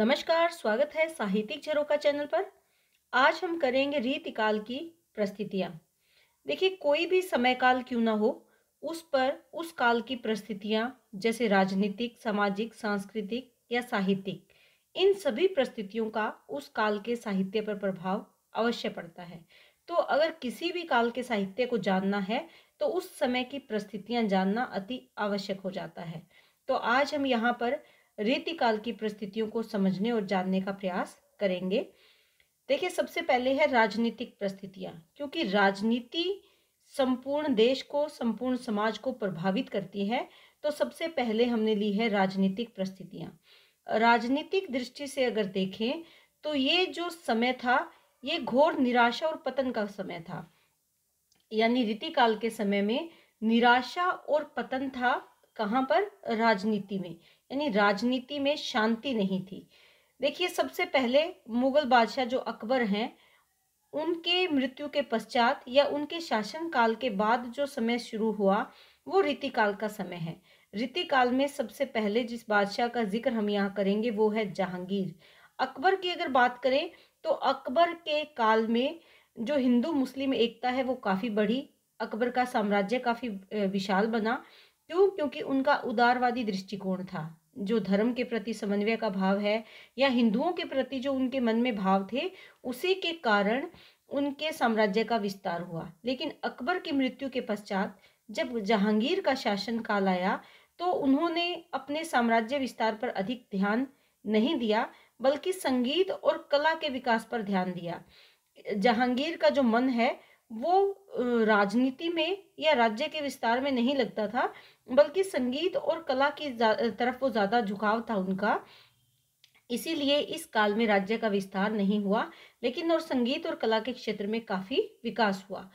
नमस्कार स्वागत है साहित्यिक झरोका चैनल पर आज हम करेंगे रीतिकाल की परिस्थितियाँ देखिए कोई भी समय काल क्यों ना हो उस पर उस काल की परिस्थितियाँ जैसे राजनीतिक सामाजिक सांस्कृतिक या साहित्यिक इन सभी परिस्थितियों का उस काल के साहित्य पर प्रभाव अवश्य पड़ता है तो अगर किसी भी काल के साहित्य को जानना है तो उस समय की परिस्थितियाँ जानना अति आवश्यक हो जाता है तो आज हम यहाँ पर रीतिकाल की परिस्थितियों को समझने और जानने का प्रयास करेंगे देखिए सबसे पहले है राजनीतिक परिस्थितियाँ क्योंकि राजनीति संपूर्ण देश को संपूर्ण समाज को प्रभावित करती है तो सबसे पहले हमने ली है राजनीतिक परिस्थितियाँ राजनीतिक दृष्टि से अगर देखें तो ये जो समय था ये घोर निराशा और पतन का समय था यानी रीतिकाल के समय में निराशा और पतन था कहाँ पर राजनीति में यानी राजनीति में शांति नहीं थी देखिए सबसे पहले मुगल बादशाह जो अकबर हैं उनके मृत्यु के पश्चात या उनके शासनकाल के बाद जो समय शुरू हुआ वो रीतिकाल का समय है रीतिकाल में सबसे पहले जिस बादशाह का जिक्र हम यहाँ करेंगे वो है जहांगीर अकबर की अगर बात करें तो अकबर के काल में जो हिंदू मुस्लिम एकता है वो काफ़ी बढ़ी अकबर का साम्राज्य काफ़ी विशाल बना क्यों क्योंकि उनका उदारवादी दृष्टिकोण था जो धर्म के प्रति समन्वय का भाव है या हिंदुओं के प्रति जो उनके मन में भाव थे उसी के कारण उनके साम्राज्य का विस्तार हुआ लेकिन अकबर की मृत्यु के पश्चात जब जहांगीर का शासन काल आया तो उन्होंने अपने साम्राज्य विस्तार पर अधिक ध्यान नहीं दिया बल्कि संगीत और कला के विकास पर ध्यान दिया जहांगीर का जो मन है वो राजनीति में या राज्य के विस्तार में नहीं लगता था बल्कि संगीत और कला की तरफ वो ज़्यादा झुकाव था उनका इसीलिए इस काल में राज्य का विस्तार नहीं हुआ लेकिन और संगीत और कला के क्षेत्र में काफ़ी विकास हुआ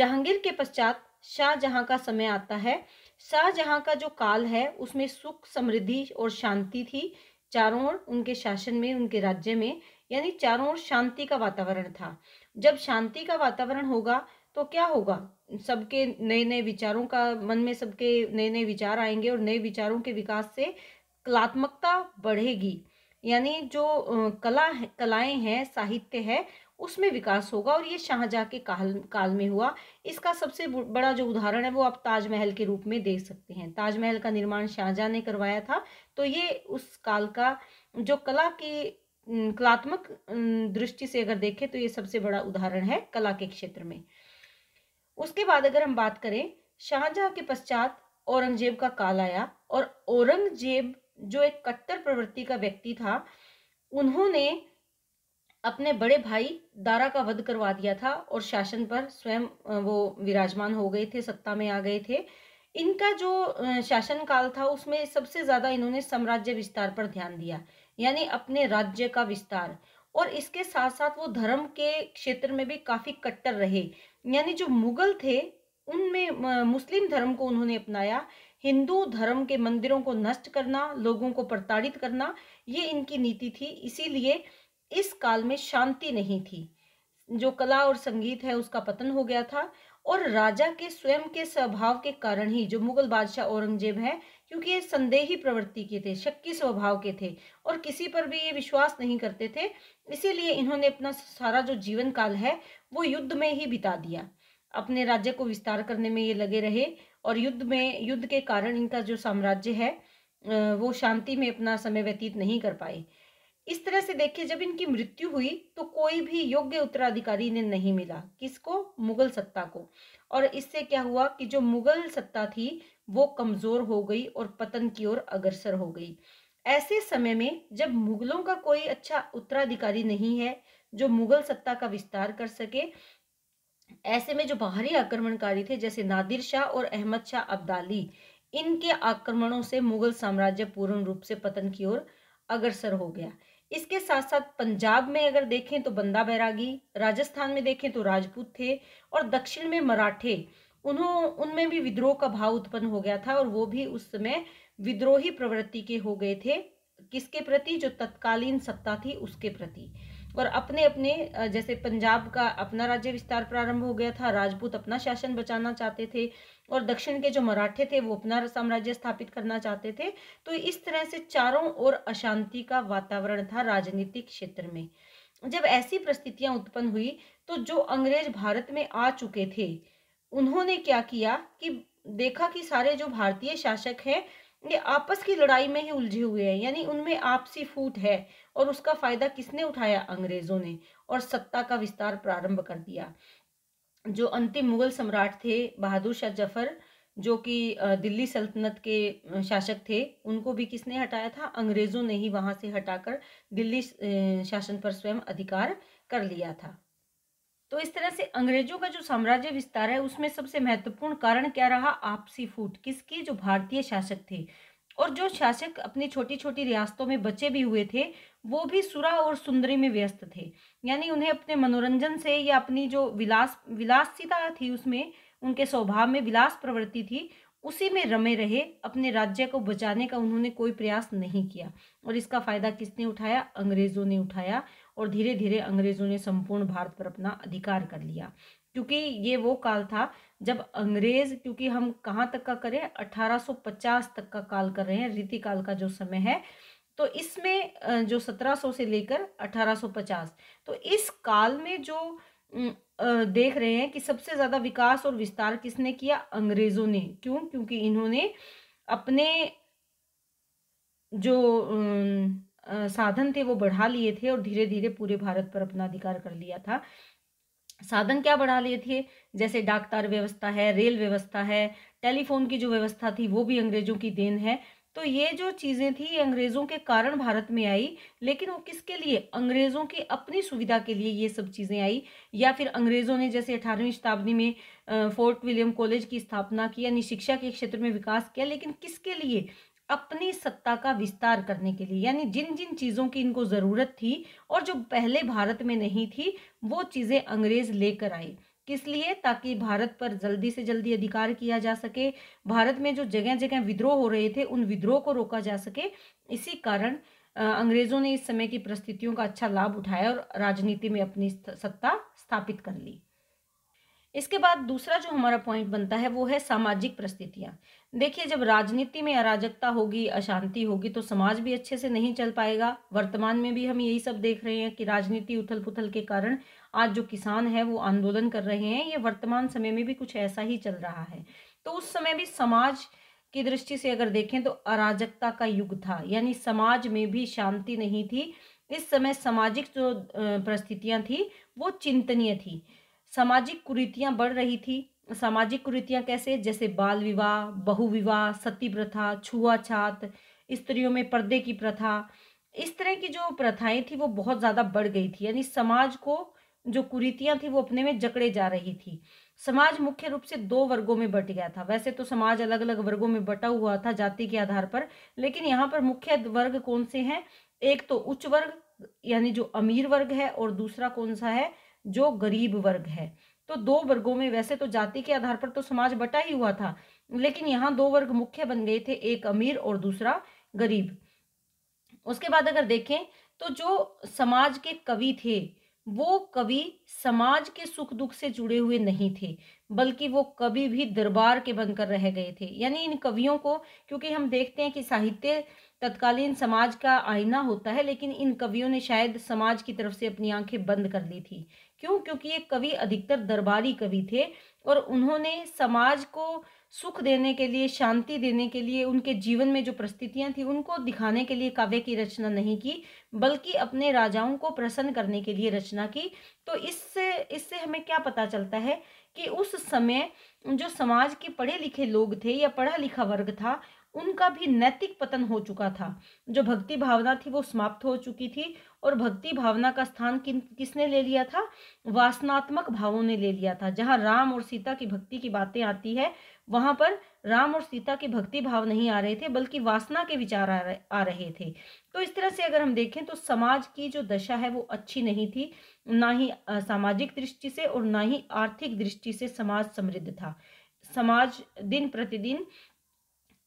जहांगीर के पश्चात शाहजहां का समय आता है शाहजहां का जो काल है उसमें सुख समृद्धि और शांति थी चारों ओर उनके शासन में उनके राज्य में यानी चारों ओर शांति का वातावरण था जब शांति का वातावरण होगा तो क्या होगा सबके नए नए विचारों का मन में सबके नए नए विचार आएंगे और नए विचारों के विकास से कलात्मकता बढ़ेगी यानी जो कला है कलाएं हैं साहित्य है उसमें विकास होगा और ये शाहजहाँ के काल काल में हुआ इसका सबसे बड़ा जो उदाहरण है वो आप ताजमहल के रूप में देख सकते हैं ताजमहल का निर्माण शाहजहाँ ने करवाया था तो ये उस काल का जो कला की कलात्मक दृष्टि से अगर देखें तो ये सबसे बड़ा उदाहरण है कला के क्षेत्र में उसके बाद अगर हम बात करें शाहजहां के पश्चात औरंगजेब का काल आया और औरंगजेब जो एक कट्टर प्रवृत्ति का व्यक्ति था उन्होंने अपने बड़े भाई दारा का वध करवा दिया था और शासन पर स्वयं वो विराजमान हो गए थे सत्ता में आ गए थे इनका जो शासन काल था उसमें सबसे ज़्यादा इन्होंने साम्राज्य विस्तार पर ध्यान दिया यानी अपने राज्य का विस्तार और इसके साथ साथ वो धर्म के क्षेत्र में भी काफ़ी कट्टर रहे यानी जो मुगल थे उनमें मुस्लिम धर्म को उन्होंने अपनाया हिंदू धर्म के मंदिरों को नष्ट करना लोगों को प्रताड़ित करना ये इनकी नीति थी इसीलिए इस काल में शांति नहीं थी जो कला और संगीत है उसका पतन हो गया था और राजा के स्वयं के स्वभाव के कारण ही जो मुगल बादशाह औरंगजेब है क्योंकि ये संदेही प्रवृत्ति के थे शक्की स्वभाव के थे और किसी पर भी ये विश्वास नहीं करते थे इसीलिए इन्होंने अपना सारा जो जीवन काल है वो युद्ध में ही बिता दिया अपने राज्य को विस्तार करने में ये लगे रहे और युद्ध में युद्ध के कारण इनका जो साम्राज्य है वो शांति में अपना समय व्यतीत नहीं कर पाए इस तरह से देखिए जब इनकी मृत्यु हुई तो कोई भी योग्य उत्तराधिकारी इन्हें नहीं मिला किसको मुगल सत्ता को और इससे क्या हुआ कि जो मुगल सत्ता थी वो कमजोर हो गई और पतन की ओर अग्रसर हो गई ऐसे समय में जब मुगलों का कोई अच्छा उत्तराधिकारी नहीं है जो मुगल सत्ता का विस्तार कर सके ऐसे में जो बाहरी आक्रमणकारी थे जैसे नादिर शाह और अहमद शाह अब्दाली इनके आक्रमणों से मुगल साम्राज्य पूर्ण रूप से पतन की ओर अग्रसर हो गया इसके साथ साथ पंजाब में अगर देखें तो बंदा बैरागी राजस्थान में देखें तो राजपूत थे और दक्षिण में मराठे उन्हों उनमें भी विद्रोह का भाव उत्पन्न हो गया था और वो भी उस समय विद्रोही प्रवृत्ति के हो गए थे किसके प्रति जो तत्कालीन सत्ता थी उसके प्रति और अपने अपने जैसे पंजाब का अपना राज्य विस्तार प्रारंभ हो गया था राजपूत अपना शासन बचाना चाहते थे और दक्षिण के जो मराठे थे वो अपना साम्राज्य स्थापित करना चाहते थे तो इस तरह से चारों ओर अशांति का वातावरण था राजनीतिक क्षेत्र में जब ऐसी परिस्थितियां उत्पन्न हुई तो जो अंग्रेज भारत में आ चुके थे उन्होंने क्या किया कि देखा कि सारे जो भारतीय शासक हैं ये आपस की लड़ाई में ही उलझे हुए हैं यानी उनमें आपसी फूट है और उसका फायदा किसने उठाया अंग्रेजों ने और सत्ता का विस्तार प्रारंभ कर दिया जो अंतिम मुगल सम्राट थे बहादुर शाह जफर जो कि दिल्ली सल्तनत के शासक थे उनको भी किसने हटाया था अंग्रेजों ने ही वहां से हटाकर दिल्ली शासन पर स्वयं अधिकार कर लिया था तो इस तरह से अंग्रेजों का जो साम्राज्य विस्तार है उसमें सबसे महत्वपूर्ण कारण क्या रहा आपसी फूट किसकी जो भारतीय शासक थे और जो शासक अपनी छोटी छोटी रियासतों में बचे भी हुए थे वो भी सुरा और सुंदरी में व्यस्त थे यानी उन्हें अपने मनोरंजन से या अपनी जो विलास विलासिता थी उसमें उनके स्वभाव में विलास प्रवृत्ति थी उसी में रमे रहे अपने राज्य को बचाने का उन्होंने कोई प्रयास नहीं किया और इसका फायदा किसने उठाया अंग्रेजों ने उठाया और धीरे धीरे अंग्रेज़ों ने संपूर्ण भारत पर अपना अधिकार कर लिया क्योंकि ये वो काल था जब अंग्रेज क्योंकि हम कहाँ तक का करें 1850 तक का काल कर रहे हैं रीति काल का जो समय है तो इसमें जो 1700 से लेकर 1850 तो इस काल में जो देख रहे हैं कि सबसे ज़्यादा विकास और विस्तार किसने किया अंग्रेज़ों ने क्यों क्योंकि इन्होंने अपने जो साधन थे वो बढ़ा लिए थे और धीरे धीरे पूरे भारत पर अपना अधिकार कर लिया था साधन क्या बढ़ा लिए थे जैसे डाक तार व्यवस्था है रेल व्यवस्था है टेलीफोन की जो व्यवस्था थी वो भी अंग्रेजों की देन है तो ये जो चीज़ें थी अंग्रेज़ों के कारण भारत में आई लेकिन वो किसके लिए अंग्रेज़ों की अपनी सुविधा के लिए ये सब चीज़ें आई या फिर अंग्रेज़ों ने जैसे अठारहवीं शताब्दी में फोर्ट विलियम कॉलेज की स्थापना की यानी शिक्षा के क्षेत्र में विकास किया लेकिन किसके लिए अपनी सत्ता का विस्तार करने के लिए यानी जिन जिन चीज़ों की इनको ज़रूरत थी और जो पहले भारत में नहीं थी वो चीज़ें अंग्रेज़ लेकर आए किस लिए ताकि भारत पर जल्दी से जल्दी अधिकार किया जा सके भारत में जो जगह जगह विद्रोह हो रहे थे उन विद्रोह को रोका जा सके इसी कारण अंग्रेजों ने इस समय की परिस्थितियों का अच्छा लाभ उठाया और राजनीति में अपनी सत्ता स्थापित कर ली इसके बाद दूसरा जो हमारा पॉइंट बनता है वो है सामाजिक परिस्थितियाँ देखिए जब राजनीति में अराजकता होगी अशांति होगी तो समाज भी अच्छे से नहीं चल पाएगा वर्तमान में भी हम यही सब देख रहे हैं कि राजनीति उथल पुथल के कारण आज जो किसान है वो आंदोलन कर रहे हैं ये वर्तमान समय में भी कुछ ऐसा ही चल रहा है तो उस समय भी समाज की दृष्टि से अगर देखें तो अराजकता का युग था यानी समाज में भी शांति नहीं थी इस समय सामाजिक जो परिस्थितियाँ थी वो चिंतनीय थी सामाजिक कुरीतियाँ बढ़ रही थी सामाजिक कुरीतियाँ कैसे जैसे बाल विवाह बहु विवाह सती प्रथा छुआछात स्त्रियों में पर्दे की प्रथा इस तरह की जो प्रथाएं थी वो बहुत ज़्यादा बढ़ गई थी यानी समाज को जो कुरीतियाँ थी वो अपने में जकड़े जा रही थी समाज मुख्य रूप से दो वर्गों में बट गया था वैसे तो समाज अलग अलग वर्गों में बटा हुआ था जाति के आधार पर लेकिन यहाँ पर मुख्य वर्ग कौन से हैं एक तो उच्च वर्ग यानी जो अमीर वर्ग है और दूसरा कौन सा है जो गरीब वर्ग है तो दो वर्गों में वैसे तो जाति के आधार पर तो समाज बटा ही हुआ था लेकिन यहाँ दो वर्ग मुख्य बन गए थे एक अमीर और दूसरा गरीब उसके बाद अगर देखें तो जो समाज के कवि थे वो कवि समाज के सुख दुख से जुड़े हुए नहीं थे बल्कि वो कभी भी दरबार के बनकर रह गए थे यानी इन कवियों को क्योंकि हम देखते हैं कि साहित्य तत्कालीन समाज का आईना होता है लेकिन इन कवियों ने शायद समाज की तरफ से अपनी आंखें बंद कर ली थी क्यों क्योंकि ये कवि अधिकतर दरबारी कवि थे और उन्होंने समाज को सुख देने के लिए शांति देने के लिए उनके जीवन में जो परिस्थितियां थी उनको दिखाने के लिए काव्य की रचना नहीं की बल्कि अपने राजाओं को प्रसन्न करने के लिए रचना की तो इससे इससे हमें क्या पता चलता है कि उस समय जो समाज के पढ़े लिखे लोग थे या पढ़ा लिखा वर्ग था उनका भी नैतिक पतन हो चुका था जो भक्ति भावना थी वो समाप्त हो चुकी थी और भक्ति भावना का स्थान किन किसने ले लिया था वासनात्मक भावों ने ले लिया था जहाँ राम और सीता की भक्ति की बातें आती है वहाँ पर राम और सीता के भक्ति भाव नहीं आ रहे थे बल्कि वासना के विचार आ रहे, आ रहे थे तो इस तरह से अगर हम देखें तो समाज की जो दशा है वो अच्छी नहीं थी ना ही सामाजिक दृष्टि से और ना ही आर्थिक दृष्टि से समाज समृद्ध था समाज दिन प्रतिदिन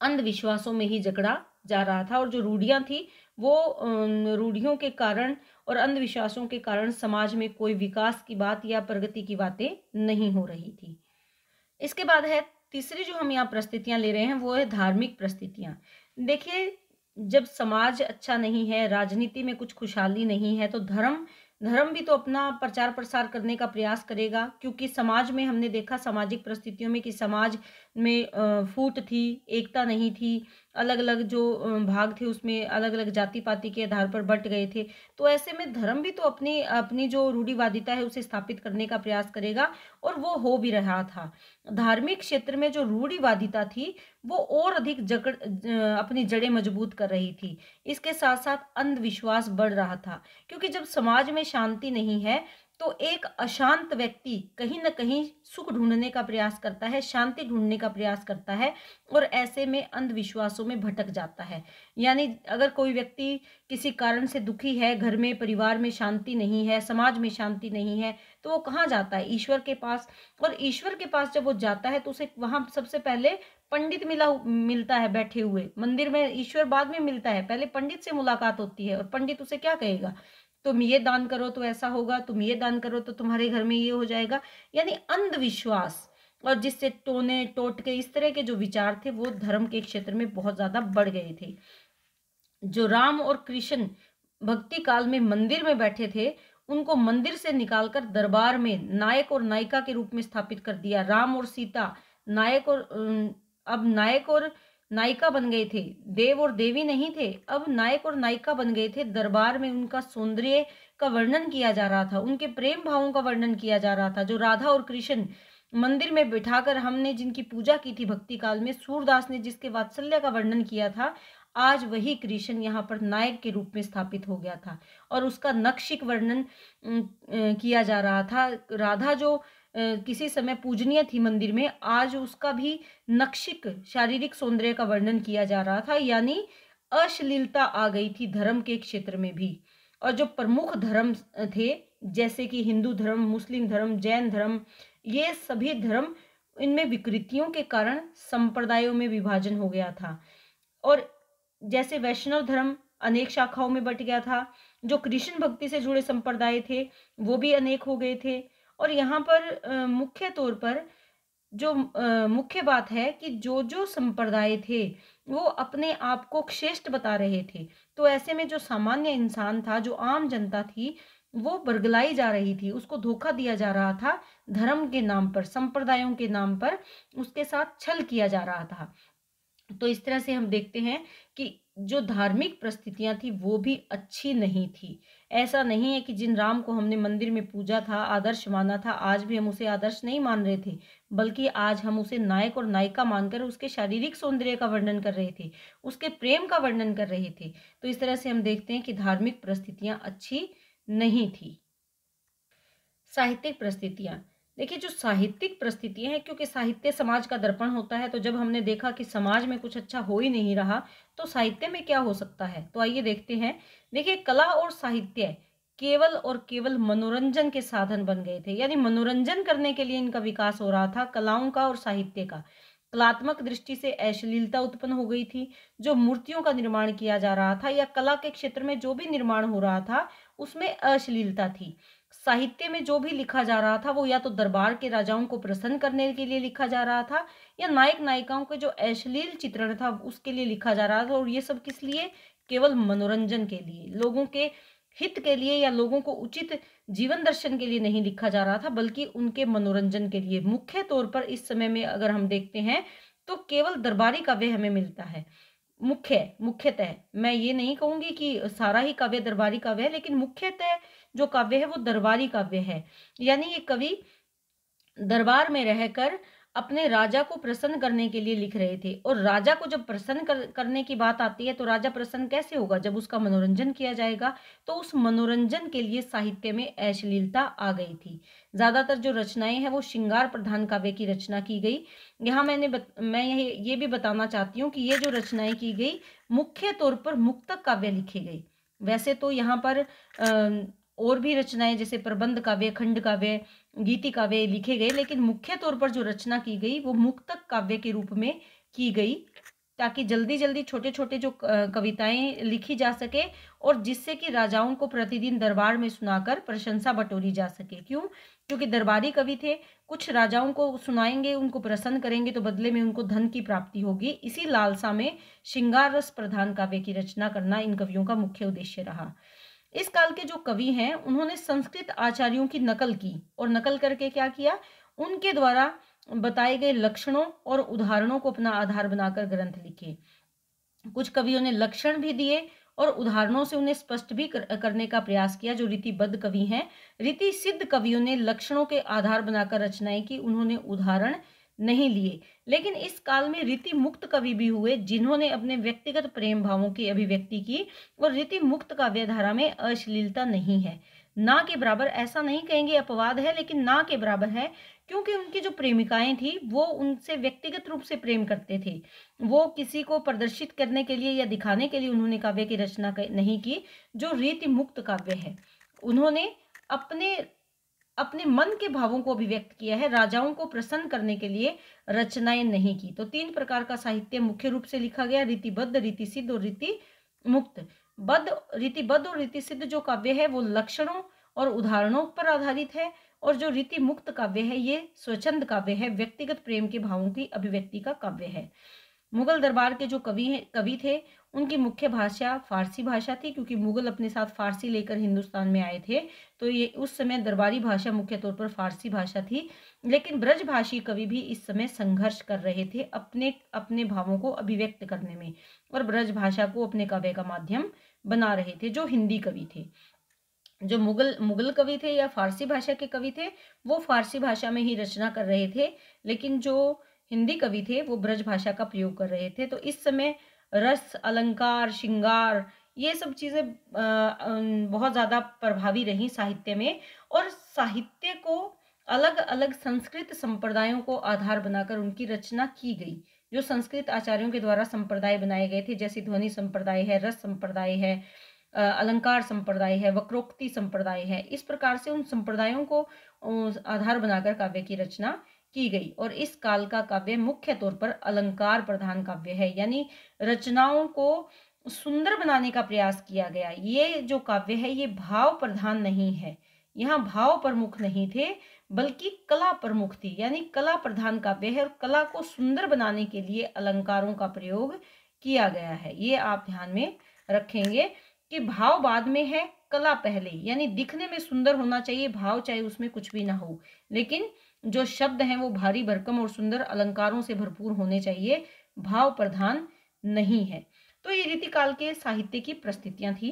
अंधविश्वासों में ही जकड़ा जा रहा था और जो रूढ़ियाँ थी वो रूढ़ियों के कारण और अंधविश्वासों के कारण समाज में कोई विकास की बात या प्रगति की बातें नहीं हो रही थी इसके बाद है तीसरी जो हम यहाँ परिस्थितियाँ ले रहे हैं वो है धार्मिक परिस्थितियाँ देखिए जब समाज अच्छा नहीं है राजनीति में कुछ खुशहाली नहीं है तो धर्म धर्म भी तो अपना प्रचार प्रसार करने का प्रयास करेगा क्योंकि समाज में हमने देखा सामाजिक परिस्थितियों में कि समाज में फूट थी एकता नहीं थी अलग अलग जो भाग थे उसमें अलग अलग जाति पाति के आधार पर बट गए थे तो ऐसे में धर्म भी तो अपनी अपनी जो रूढ़िवादिता है उसे स्थापित करने का प्रयास करेगा और वो हो भी रहा था धार्मिक क्षेत्र में जो रूढ़िवादिता थी वो और अधिक जकड़ अपनी जड़ें मजबूत कर रही थी इसके साथ साथ अंधविश्वास बढ़ रहा था क्योंकि जब समाज में शांति नहीं है तो एक अशांत व्यक्ति कहीं ना कहीं सुख ढूंढने का प्रयास करता है शांति ढूंढने का प्रयास करता है और ऐसे में अंधविश्वासों में भटक जाता है यानी अगर कोई व्यक्ति किसी कारण से दुखी है घर में परिवार में शांति नहीं है समाज में शांति नहीं है तो वो कहाँ जाता है ईश्वर के पास और ईश्वर के पास जब वो जाता है तो उसे वहाँ सबसे पहले पंडित मिला मिलता है बैठे हुए मंदिर में ईश्वर बाद में मिलता है पहले पंडित से मुलाकात होती है और पंडित उसे क्या कहेगा तुम ये दान करो तो ऐसा होगा तुम ये दान करो तो तुम्हारे घर में ये हो जाएगा यानी अंधविश्वास और जिससे टोने टोटके इस तरह के जो विचार थे वो धर्म के क्षेत्र में बहुत ज़्यादा बढ़ गए थे जो राम और कृष्ण भक्ति काल में मंदिर में बैठे थे उनको मंदिर से निकालकर दरबार में नायक और नायिका के रूप में स्थापित कर दिया राम और सीता नायक और अब नायक और नायिका बन गए थे देव और देवी नहीं थे अब नायक और नायिका बन गए थे दरबार में उनका सौंदर्य का वर्णन किया जा रहा था उनके प्रेम भावों का वर्णन किया जा रहा था जो राधा और कृष्ण मंदिर में बिठाकर हमने जिनकी पूजा की थी भक्ति काल में सूरदास ने जिसके वात्सल्य का वर्णन किया था आज वही कृष्ण यहाँ पर नायक के रूप में स्थापित हो गया था और उसका नक्शिक वर्णन किया जा रहा था राधा जो किसी समय पूजनीय थी मंदिर में आज उसका भी नक्शिक शारीरिक सौंदर्य का वर्णन किया जा रहा था यानी अश्लीलता आ गई थी धर्म के क्षेत्र में भी और जो प्रमुख धर्म थे जैसे कि हिंदू धर्म मुस्लिम धर्म जैन धर्म ये सभी धर्म इनमें विकृतियों के कारण संप्रदायों में विभाजन हो गया था और जैसे वैष्णव धर्म अनेक शाखाओं में बट गया था जो कृष्ण भक्ति से जुड़े संप्रदाय थे वो भी अनेक हो गए थे और यहाँ पर मुख्य तौर पर जो मुख्य बात है कि जो जो संप्रदाय थे वो अपने आप को श्रेष्ठ बता रहे थे तो ऐसे में जो सामान्य इंसान था जो आम जनता थी वो बरगलाई जा रही थी उसको धोखा दिया जा रहा था धर्म के नाम पर संप्रदायों के नाम पर उसके साथ छल किया जा रहा था तो इस तरह से हम देखते हैं कि जो धार्मिक परिस्थितियां थी वो भी अच्छी नहीं थी ऐसा नहीं है कि जिन राम को हमने मंदिर में पूजा था आदर्श माना था आज भी हम उसे आदर्श नहीं मान रहे थे बल्कि आज हम उसे नायक और नायिका मानकर उसके शारीरिक सौंदर्य का वर्णन कर रहे थे उसके प्रेम का वर्णन कर रहे थे तो इस तरह से हम देखते हैं कि धार्मिक परिस्थितियां अच्छी नहीं थी साहित्यिक परिस्थितियां देखिए जो साहित्यिक परिस्थितियाँ हैं क्योंकि साहित्य समाज का दर्पण होता है तो जब हमने देखा कि समाज में कुछ अच्छा हो ही नहीं रहा तो साहित्य में क्या हो सकता है तो आइए देखते हैं देखिए कला और साहित्य केवल और केवल मनोरंजन के साधन बन गए थे यानी मनोरंजन करने के लिए इनका विकास हो रहा था कलाओं का और साहित्य का कलात्मक दृष्टि से अश्लीलता उत्पन्न हो गई थी जो मूर्तियों का निर्माण किया जा रहा था या कला के क्षेत्र में जो भी निर्माण हो रहा था उसमें अश्लीलता थी साहित्य में जो भी लिखा जा रहा था वो या तो दरबार के राजाओं को प्रसन्न करने के लिए लिखा जा रहा था या नायक नायिकाओं के जो अश्लील चित्रण था उसके लिए लिखा जा रहा था और ये सब किस लिए केवल मनोरंजन के लिए लोगों के हित के लिए या लोगों को उचित जीवन दर्शन के लिए नहीं लिखा जा रहा था बल्कि उनके मनोरंजन के लिए मुख्य तौर पर इस समय में अगर हम देखते हैं तो केवल दरबारी काव्य हमें मिलता है मुख्य मुख्यतः मैं ये नहीं कहूंगी कि सारा ही काव्य दरबारी काव्य है लेकिन मुख्यतः जो काव्य है वो दरबारी काव्य है यानी ये कवि दरबार में रहकर अपने राजा को प्रसन्न करने के लिए लिख रहे थे और राजा को जब प्रसन्न कर, करने की बात आती है तो राजा प्रसन्न कैसे होगा जब उसका मनोरंजन किया जाएगा तो उस मनोरंजन के लिए साहित्य में अश्लीलता आ गई थी ज़्यादातर जो रचनाएं हैं वो श्रृंगार प्रधान काव्य की रचना की गई यहाँ मैंने बत, मैं ये, ये भी बताना चाहती हूँ कि ये जो रचनाएं की गई मुख्य तौर पर मुक्तक काव्य लिखे गए वैसे तो यहाँ पर आ, और भी रचनाएं जैसे प्रबंध काव्य खंड काव्य गीति काव्य लिखे गए लेकिन मुख्य तौर पर जो रचना की गई वो मुक्तक काव्य के रूप में की गई ताकि जल्दी जल्दी छोटे छोटे जो कविताएं लिखी जा सके और जिससे कि राजाओं को प्रतिदिन दरबार में सुनाकर प्रशंसा बटोरी जा सके क्यों क्योंकि दरबारी कवि थे कुछ राजाओं को सुनाएंगे उनको प्रसन्न करेंगे तो बदले में उनको धन की प्राप्ति होगी इसी लालसा में श्रृंगार रस प्रधान काव्य की रचना करना इन कवियों का मुख्य उद्देश्य रहा इस काल के जो कवि हैं उन्होंने संस्कृत आचार्यों की नकल की और नकल करके क्या किया उनके द्वारा बताए गए लक्षणों और उदाहरणों को अपना आधार बनाकर ग्रंथ लिखे कुछ कवियों ने लक्षण भी दिए और उदाहरणों से उन्हें स्पष्ट भी कर, करने का प्रयास किया जो रीतिबद्ध कवि हैं रीति सिद्ध कवियों ने लक्षणों के आधार बनाकर रचनाएं की उन्होंने उदाहरण नहीं लिए लेकिन इस काल में रीति मुक्त कवि भी हुए जिन्होंने अपने व्यक्तिगत प्रेम भावों की अभिव्यक्ति की और रीति मुक्त काव्यधारा में अश्लीलता नहीं है ना के बराबर ऐसा नहीं कहेंगे अपवाद है लेकिन ना के बराबर है क्योंकि उनकी जो प्रेमिकाएं थी वो उनसे व्यक्तिगत रूप से प्रेम करते थे वो किसी को प्रदर्शित करने के लिए या दिखाने के लिए उन्होंने काव्य की रचना नहीं की जो रीति मुक्त काव्य है उन्होंने अपने अपने मन के भावों को अभिव्यक्त किया है राजाओं को प्रसन्न करने के लिए रचनाएं नहीं की तो तीन प्रकार का साहित्य मुख्य रूप से लिखा गया रीतिबद्ध रीति सिद्ध और रीति मुक्त बद्ध रीतिबद्ध और रीति सिद्ध जो काव्य है वो लक्षणों और उदाहरणों पर आधारित है और जो रीति मुक्त काव्य है ये स्वच्छंद काव्य है व्यक्तिगत प्रेम के भावों की अभिव्यक्ति का काव्य है मुगल दरबार के जो कवि कवि थे उनकी मुख्य भाषा फारसी भाषा थी क्योंकि मुगल अपने साथ फारसी लेकर हिंदुस्तान में आए थे तो ये उस समय दरबारी भाषा मुख्य तौर पर फारसी भाषा थी लेकिन ब्रजभाषी कवि भी इस समय संघर्ष कर रहे थे अपने अपने भावों को अभिव्यक्त करने में और ब्रज भाषा को अपने काव्य का माध्यम बना रहे थे जो हिंदी कवि थे जो मुगल मुगल कवि थे या फारसी भाषा के कवि थे वो फारसी भाषा में ही रचना कर रहे थे लेकिन जो हिंदी कवि थे वो ब्रज भाषा का प्रयोग कर रहे थे तो इस समय रस अलंकार श्रृंगार ये सब चीज़ें बहुत ज़्यादा प्रभावी रही साहित्य में और साहित्य को अलग अलग संस्कृत संप्रदायों को आधार बनाकर उनकी रचना की गई जो संस्कृत आचार्यों के द्वारा संप्रदाय बनाए गए थे जैसे ध्वनि संप्रदाय है रस संप्रदाय है अलंकार संप्रदाय है वक्रोक्ति संप्रदाय है इस प्रकार से उन संप्रदायों को आधार बनाकर काव्य की रचना की गई और इस काल का काव्य मुख्य तौर पर अलंकार प्रधान काव्य है यानी रचनाओं को सुंदर बनाने का प्रयास किया गया ये जो काव्य है ये भाव प्रधान नहीं है यहाँ भाव प्रमुख नहीं थे बल्कि कला प्रमुख थी यानी कला प्रधान काव्य है और कला को सुंदर बनाने के लिए अलंकारों का प्रयोग किया गया है ये आप ध्यान में रखेंगे कि भाव बाद में है कला पहले यानी दिखने में सुंदर होना चाहिए भाव चाहे उसमें कुछ भी ना हो लेकिन जो शब्द हैं वो भारी भरकम और सुंदर अलंकारों से भरपूर होने चाहिए भाव प्रधान नहीं है तो ये रीतिकाल के साहित्य की प्रस्थितियां थी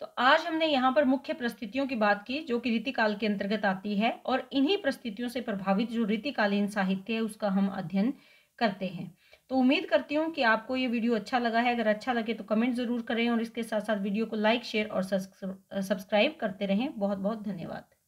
तो आज हमने यहाँ पर मुख्य प्रस्थितियों की बात की जो कि रीतिकाल के अंतर्गत आती है और इन्हीं प्रस्थितियों से प्रभावित जो रीतिकालीन साहित्य है उसका हम अध्ययन करते हैं तो उम्मीद करती हूँ कि आपको ये वीडियो अच्छा लगा है अगर अच्छा लगे तो कमेंट ज़रूर करें और इसके साथ साथ वीडियो को लाइक शेयर और सब्सक्राइब करते रहें बहुत बहुत धन्यवाद